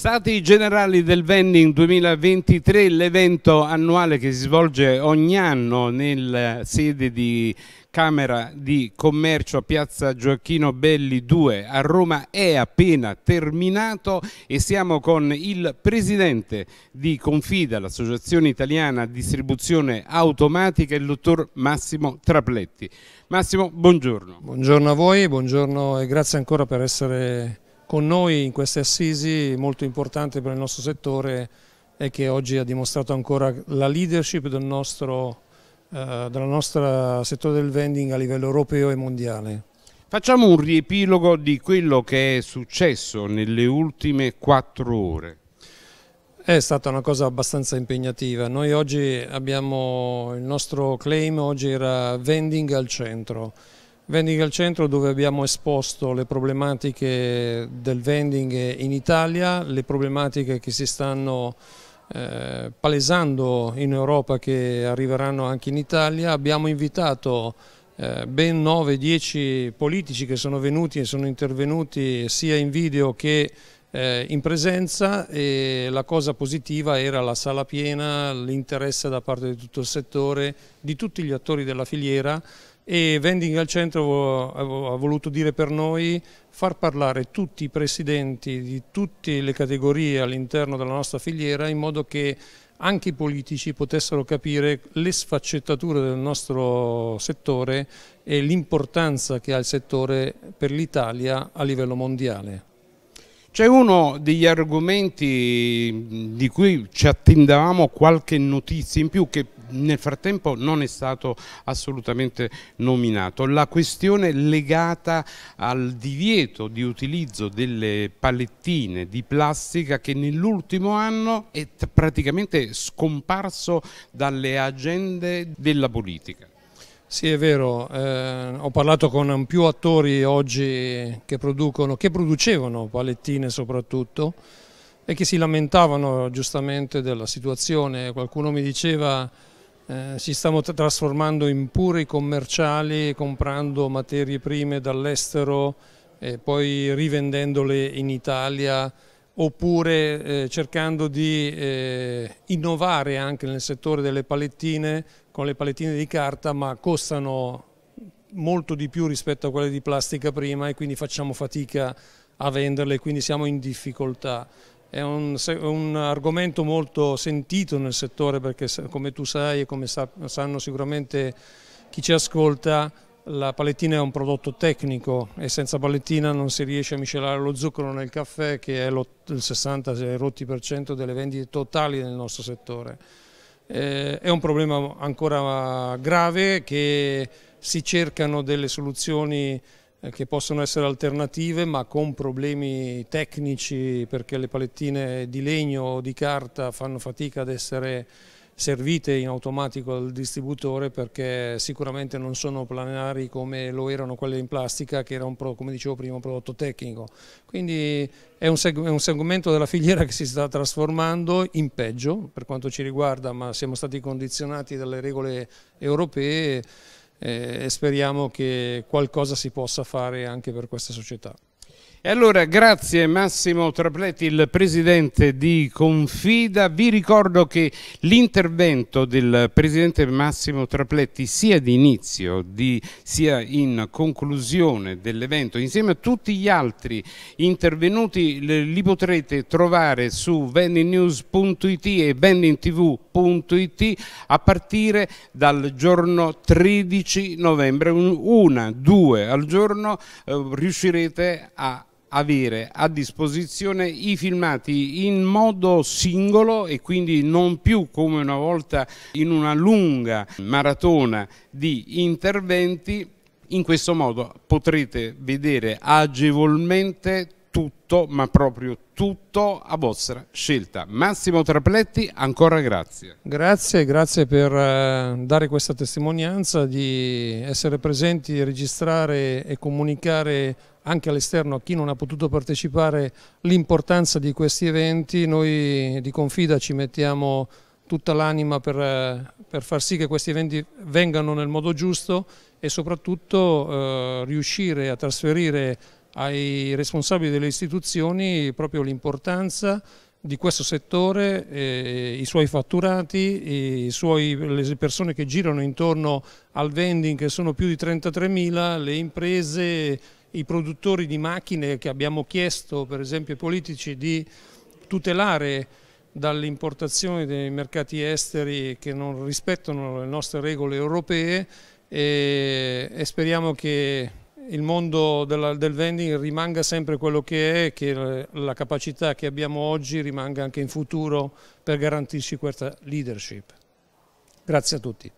Stati Generali del Vending 2023, l'evento annuale che si svolge ogni anno nella eh, sede di Camera di Commercio a Piazza Gioacchino Belli 2 a Roma è appena terminato e siamo con il presidente di Confida, l'Associazione Italiana Distribuzione Automatica, il dottor Massimo Trapletti. Massimo, buongiorno. Buongiorno a voi, buongiorno e grazie ancora per essere con noi in queste assisi molto importante per il nostro settore e che oggi ha dimostrato ancora la leadership del nostro, eh, del nostro settore del vending a livello europeo e mondiale. Facciamo un riepilogo di quello che è successo nelle ultime quattro ore. È stata una cosa abbastanza impegnativa. Noi oggi abbiamo il nostro claim, oggi era vending al centro. Vending al centro dove abbiamo esposto le problematiche del vending in Italia, le problematiche che si stanno eh, palesando in Europa che arriveranno anche in Italia. Abbiamo invitato eh, ben 9-10 politici che sono venuti e sono intervenuti sia in video che eh, in presenza e la cosa positiva era la sala piena, l'interesse da parte di tutto il settore, di tutti gli attori della filiera e Vending al Centro ha voluto dire per noi far parlare tutti i presidenti di tutte le categorie all'interno della nostra filiera in modo che anche i politici potessero capire le sfaccettature del nostro settore e l'importanza che ha il settore per l'Italia a livello mondiale. C'è uno degli argomenti di cui ci attendavamo qualche notizia in più che nel frattempo non è stato assolutamente nominato. La questione legata al divieto di utilizzo delle palettine di plastica che nell'ultimo anno è praticamente scomparso dalle agende della politica. Sì, è vero, eh, ho parlato con più attori oggi che, producono, che producevano palettine soprattutto e che si lamentavano giustamente della situazione. Qualcuno mi diceva ci eh, stiamo trasformando in puri commerciali comprando materie prime dall'estero e poi rivendendole in Italia oppure eh, cercando di eh, innovare anche nel settore delle palettine con le palettine di carta ma costano molto di più rispetto a quelle di plastica prima e quindi facciamo fatica a venderle, quindi siamo in difficoltà. È un, un, argomento molto sentito nel settore perché come tu sai e come sa, sanno sicuramente chi ci ascolta la palettina è un prodotto tecnico e senza palettina non si riesce a miscelare lo zucchero nel caffè che è lo, il 60 delle vendite totali nel nostro settore. Eh, è un problema ancora grave che si cercano delle soluzioni eh, che possono essere alternative ma con problemi tecnici perché le palettine di legno o di carta fanno fatica ad essere servite in automatico dal distributore perché sicuramente non sono planari come lo erano quelle in plastica che era un, come dicevo prima un prodotto tecnico. Quindi è un, segmento della filiera che si sta trasformando in peggio per quanto ci riguarda ma siamo stati condizionati dalle regole europee eh, e speriamo che qualcosa si possa fare anche per questa società. E allora grazie Massimo Trapletti, il presidente di Confida. Vi ricordo che l'intervento del presidente Massimo Trapletti sia di inizio di, sia in conclusione dell'evento, insieme a tutti gli altri intervenuti, li potrete trovare su vendinews.it e vendintv.it a partire dal giorno 13 novembre. Una, due al giorno eh, riuscirete a avere a disposizione i filmati in modo singolo e quindi non più come una volta in una lunga maratona di interventi. In questo modo potrete vedere agevolmente tutto, ma proprio tutto a vostra scelta. Massimo Trapletti, ancora grazie. Grazie, grazie per eh, dare questa testimonianza di essere presenti, registrare e comunicare anche all'esterno a chi non ha potuto partecipare l'importanza di questi eventi. Noi di Confida ci mettiamo tutta l'anima per, per, far sì che questi eventi vengano nel modo giusto e soprattutto eh, riuscire a trasferire ai responsabili delle istituzioni proprio l'importanza di questo settore, eh, i suoi fatturati, i suoi, le persone che girano intorno al vending che sono più di 33.000, le imprese, i produttori di macchine che abbiamo chiesto per esempio ai politici di tutelare dall'importazione dei mercati esteri che non rispettano le nostre regole europee e, e speriamo che il mondo della, del vending rimanga sempre quello che è, e che la capacità che abbiamo oggi rimanga anche in futuro per garantirci questa leadership. Grazie a tutti.